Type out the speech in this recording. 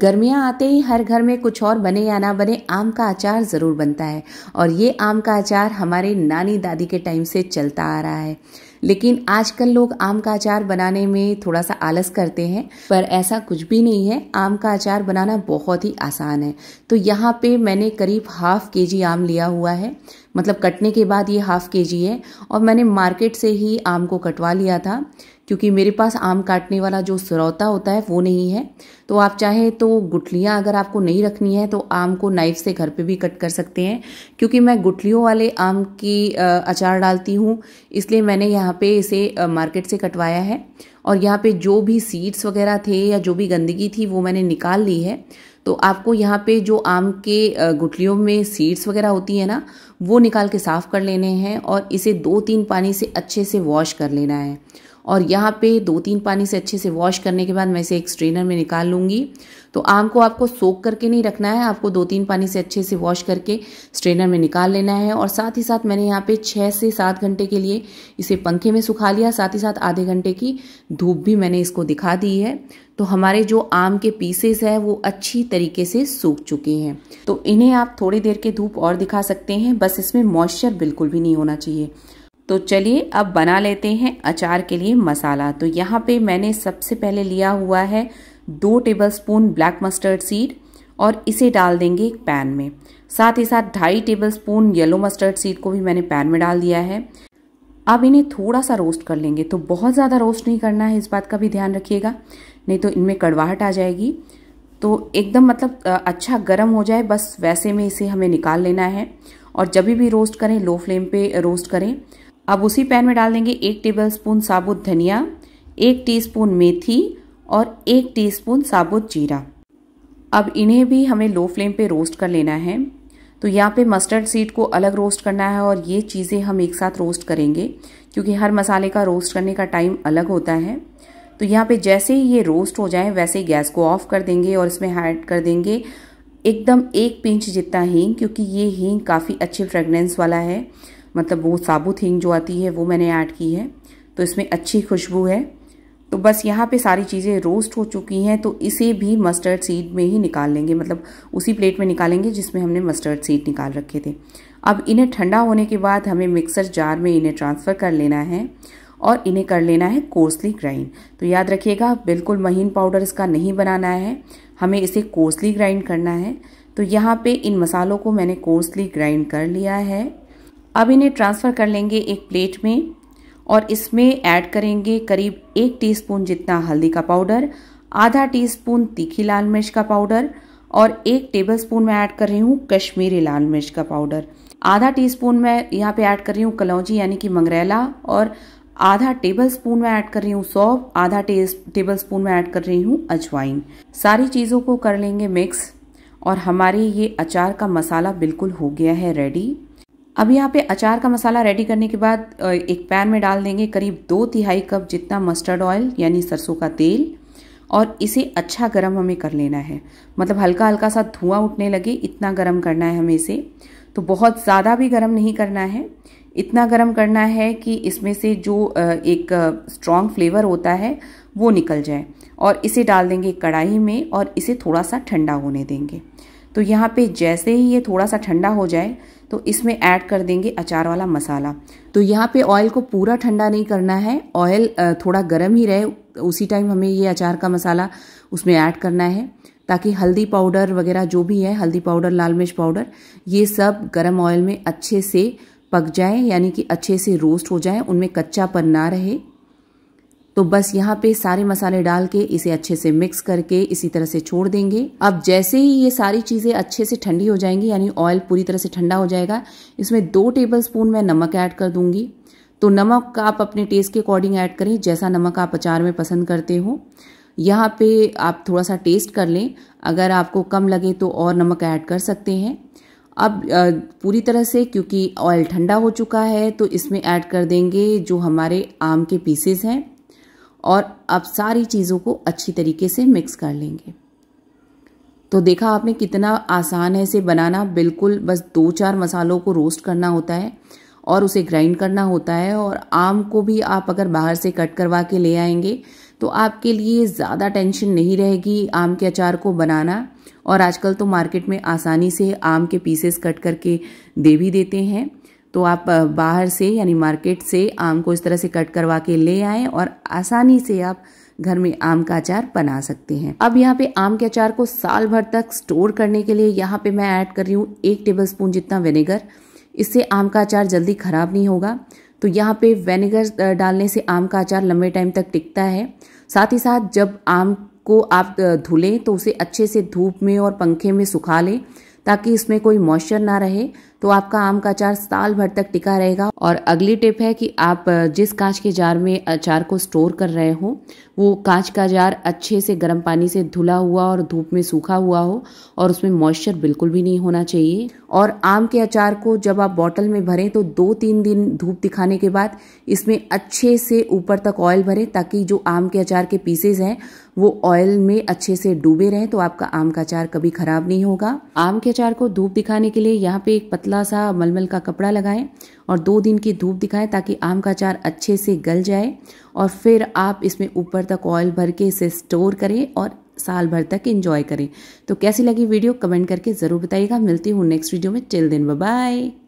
गर्मियाँ आते ही हर घर में कुछ और बने या ना बने आम का अचार ज़रूर बनता है और ये आम का अचार हमारे नानी दादी के टाइम से चलता आ रहा है लेकिन आजकल लोग आम का अचार बनाने में थोड़ा सा आलस करते हैं पर ऐसा कुछ भी नहीं है आम का अचार बनाना बहुत ही आसान है तो यहाँ पे मैंने करीब हाफ के जी आम लिया हुआ है मतलब कटने के बाद ये हाफ के जी है और मैंने मार्केट से ही आम को कटवा लिया था क्योंकि मेरे पास आम काटने वाला जो सरौता होता है वो नहीं है तो आप चाहे तो गुठलियाँ अगर आपको नहीं रखनी है तो आम को नाइफ से घर पे भी कट कर सकते हैं क्योंकि मैं गुठलियों वाले आम की अचार डालती हूँ इसलिए मैंने यहाँ पे इसे मार्केट से कटवाया है और यहाँ पे जो भी सीड्स वगैरह थे या जो भी गंदगी थी वो मैंने निकाल ली है तो आपको यहाँ पे जो आम के गुठलियों में सीड्स वगैरह होती है ना वो निकाल के साफ़ कर लेने हैं और इसे दो तीन पानी से अच्छे से वॉश कर लेना है और यहाँ पे दो तीन पानी से अच्छे से वॉश करने के बाद मैं इसे एक स्ट्रेनर में निकाल लूँगी तो आम को आपको सोख करके नहीं रखना है आपको दो तीन पानी से अच्छे से वॉश करके स्ट्रेनर में निकाल लेना है और साथ ही साथ मैंने यहाँ पे छः से सात घंटे के लिए इसे पंखे में सुखा लिया साथ ही साथ आधे घंटे की धूप भी मैंने इसको दिखा दी है तो हमारे जो आम के पीसेस हैं वो अच्छी तरीके से सूख चुके हैं तो इन्हें आप थोड़ी देर के धूप और दिखा सकते हैं बस इसमें मॉइस्चर बिल्कुल भी नहीं होना चाहिए तो चलिए अब बना लेते हैं अचार के लिए मसाला तो यहाँ पे मैंने सबसे पहले लिया हुआ है दो टेबलस्पून ब्लैक मस्टर्ड सीड और इसे डाल देंगे एक पैन में साथ ही साथ ढाई टेबलस्पून येलो मस्टर्ड सीड को भी मैंने पैन में डाल दिया है अब इन्हें थोड़ा सा रोस्ट कर लेंगे तो बहुत ज़्यादा रोस्ट नहीं करना है इस बात का भी ध्यान रखिएगा नहीं तो इनमें कड़वाहट आ जाएगी तो एकदम मतलब अच्छा गर्म हो जाए बस वैसे में इसे हमें निकाल लेना है और जब भी रोस्ट करें लो फ्लेम पे रोस्ट करें अब उसी पैन में डाल देंगे एक स्पून साबुत धनिया एक टीस्पून मेथी और एक टीस्पून साबुत जीरा अब इन्हें भी हमें लो फ्लेम पे रोस्ट कर लेना है तो यहाँ पे मस्टर्ड सीड को अलग रोस्ट करना है और ये चीज़ें हम एक साथ रोस्ट करेंगे क्योंकि हर मसाले का रोस्ट करने का टाइम अलग होता है तो यहाँ पे जैसे ही ये रोस्ट हो जाए वैसे ही गैस को ऑफ कर देंगे और इसमें ऐड कर देंगे एकदम एक पिंच जितना हींग क्योंकि ये हींग काफ़ी अच्छी फ्रेगनेंस वाला है मतलब वो साबुत हींग जो आती है वो मैंने ऐड की है तो इसमें अच्छी खुशबू है तो बस यहाँ पे सारी चीज़ें रोस्ट हो चुकी हैं तो इसे भी मस्टर्ड सीड में ही निकाल लेंगे मतलब उसी प्लेट में निकालेंगे जिसमें हमने मस्टर्ड सीड निकाल रखे थे अब इन्हें ठंडा होने के बाद हमें मिक्सर जार में इन्हें ट्रांसफ़र कर लेना है और इन्हें कर लेना है कोर्सली ग्राइंड तो याद रखिएगा बिल्कुल महीन पाउडर इसका नहीं बनाना है हमें इसे कोर्सली ग्राइंड करना है तो यहाँ पे इन मसालों को मैंने कोर्सली ग्राइंड कर लिया है अब इन्हें ट्रांसफ़र कर लेंगे एक प्लेट में और इसमें ऐड करेंगे करीब एक टीस्पून जितना हल्दी का पाउडर आधा टीस्पून तीखी लाल मिर्च का पाउडर और एक टेबलस्पून मैं ऐड कर रही हूँ कश्मीरी लाल मिर्च का पाउडर आधा टीस्पून मैं यहाँ पे ऐड कर रही हूँ कलौजी यानी कि मंगरेला और आधा टेबल स्पून ऐड कर रही हूँ सौफ आधा टेबल स्पून में ऐड कर रही हूँ अजवाइन सारी चीज़ों को कर लेंगे मिक्स और हमारे ये अचार का मसाला बिल्कुल हो गया है रेडी अब यहाँ पे अचार का मसाला रेडी करने के बाद एक पैन में डाल देंगे करीब दो तिहाई कप जितना मस्टर्ड ऑयल यानी सरसों का तेल और इसे अच्छा गरम हमें कर लेना है मतलब हल्का हल्का सा धुआं उठने लगे इतना गरम करना है हमें इसे तो बहुत ज़्यादा भी गरम नहीं करना है इतना गरम करना है कि इसमें से जो एक स्ट्रॉन्ग फ्लेवर होता है वो निकल जाए और इसे डाल देंगे कढ़ाई में और इसे थोड़ा सा ठंडा होने देंगे तो यहाँ पे जैसे ही ये थोड़ा सा ठंडा हो जाए तो इसमें ऐड कर देंगे अचार वाला मसाला तो यहाँ पे ऑयल को पूरा ठंडा नहीं करना है ऑयल थोड़ा गर्म ही रहे उसी टाइम हमें ये अचार का मसाला उसमें ऐड करना है ताकि हल्दी पाउडर वगैरह जो भी है हल्दी पाउडर लाल मिर्च पाउडर ये सब गर्म ऑयल में अच्छे से पक जाए यानी कि अच्छे से रोस्ट हो जाए उनमें कच्चा पर ना रहे तो बस यहाँ पे सारे मसाले डाल के इसे अच्छे से मिक्स करके इसी तरह से छोड़ देंगे अब जैसे ही ये सारी चीज़ें अच्छे से ठंडी हो जाएंगी यानी ऑयल पूरी तरह से ठंडा हो जाएगा इसमें दो टेबल स्पून मैं नमक ऐड कर दूंगी तो नमक आप अपने टेस्ट के अकॉर्डिंग ऐड करें जैसा नमक आप अचार में पसंद करते हो यहाँ पे आप थोड़ा सा टेस्ट कर लें अगर आपको कम लगे तो और नमक ऐड कर सकते हैं अब पूरी तरह से क्योंकि ऑयल ठंडा हो चुका है तो इसमें ऐड कर देंगे जो हमारे आम के पीसेस हैं और आप सारी चीज़ों को अच्छी तरीके से मिक्स कर लेंगे तो देखा आपने कितना आसान है इसे बनाना बिल्कुल बस दो चार मसालों को रोस्ट करना होता है और उसे ग्राइंड करना होता है और आम को भी आप अगर बाहर से कट करवा के ले आएंगे तो आपके लिए ज़्यादा टेंशन नहीं रहेगी आम के अचार को बनाना और आजकल तो मार्केट में आसानी से आम के पीसेस कट करके दे भी देते हैं तो आप बाहर से यानी मार्केट से आम को इस तरह से कट करवा के ले आए और आसानी से आप घर में आम का अचार बना सकते हैं अब यहाँ पे आम के अचार को साल भर तक स्टोर करने के लिए यहाँ पे मैं ऐड कर रही हूँ एक टेबल स्पून जितना विनेगर इससे आम का अचार जल्दी ख़राब नहीं होगा तो यहाँ पे विनेगर डालने से आम का अचार लंबे टाइम तक टिकता है साथ ही साथ जब आम को आप धुलें तो उसे अच्छे से धूप में और पंखे में सुखा लें ताकि इसमें कोई मॉइस्चर ना रहे तो आपका आम का अचार साल भर तक टिका रहेगा और अगली टिप है कि आप जिस कांच के जार में अचार को स्टोर कर रहे हो वो कांच का जार अच्छे से गर्म पानी से धुला हुआ और धूप में सूखा हुआ हो और उसमें मॉइस्चर बिल्कुल भी नहीं होना चाहिए और आम के अचार को जब आप बॉटल में भरें तो दो तीन दिन धूप दिखाने के बाद इसमें अच्छे से ऊपर तक ऑयल भरें ताकि जो आम के अचार के पीसेज हैं वो ऑयल में अच्छे से डूबे रहें तो आपका आम का अचार कभी खराब नहीं होगा आम के अचार को धूप दिखाने के लिए यहाँ पे एक पतला सा मलमल का कपड़ा लगाएं और दो दिन की धूप दिखाएं ताकि आम का अचार अच्छे से गल जाए और फिर आप इसमें ऊपर तक ऑयल भर के इसे स्टोर करें और साल भर तक इंजॉय करें तो कैसी लगी वीडियो कमेंट करके ज़रूर बताइएगा मिलती हूँ नेक्स्ट वीडियो में चिल दिन बाय